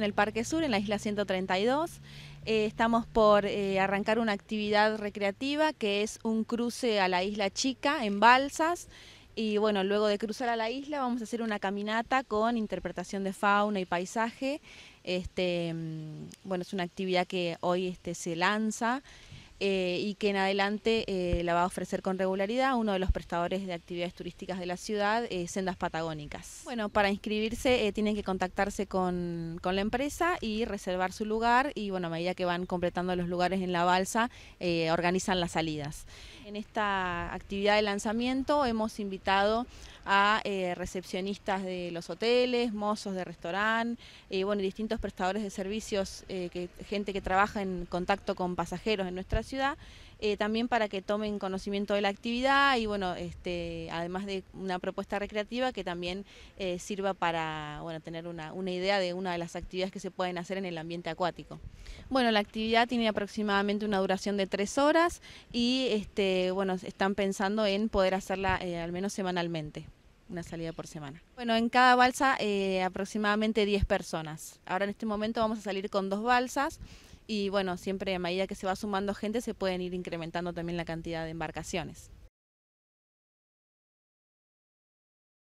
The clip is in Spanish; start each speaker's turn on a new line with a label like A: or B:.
A: En el Parque Sur, en la isla 132, eh, estamos por eh, arrancar una actividad recreativa que es un cruce a la isla chica en balsas. Y bueno, luego de cruzar a la isla vamos a hacer una caminata con interpretación de fauna y paisaje. Este, mm, bueno, es una actividad que hoy este, se lanza eh, y que en adelante eh, la va a ofrecer con regularidad uno de los prestadores de actividades turísticas de la ciudad, eh, Sendas Patagónicas. Bueno, para inscribirse tienen que contactarse con, con, la empresa y reservar su lugar y bueno, a medida que van completando los lugares en la balsa, organizan las salidas. En esta actividad de lanzamiento hemos invitado a eh, recepcionistas de los hoteles, mozos de restaurante, eh, bueno, distintos prestadores de servicios, eh, gente que trabaja en contacto con pasajeros en nuestra ciudad, también para que tomen conocimiento de la actividad y bueno, este, además de una propuesta recreativa que también sirva para tener una, idea de una de las actividades que se pueden hacer en el ambiente acuático. Bueno, la actividad tiene aproximadamente una duración de tres horas y este, están pensando en poder hacerla al menos semanalmente una salida por semana. Bueno, en cada balsa eh, aproximadamente 10 personas. Ahora en este momento vamos a salir con dos balsas y bueno, siempre a medida que se va sumando gente se pueden ir incrementando también la cantidad de embarcaciones.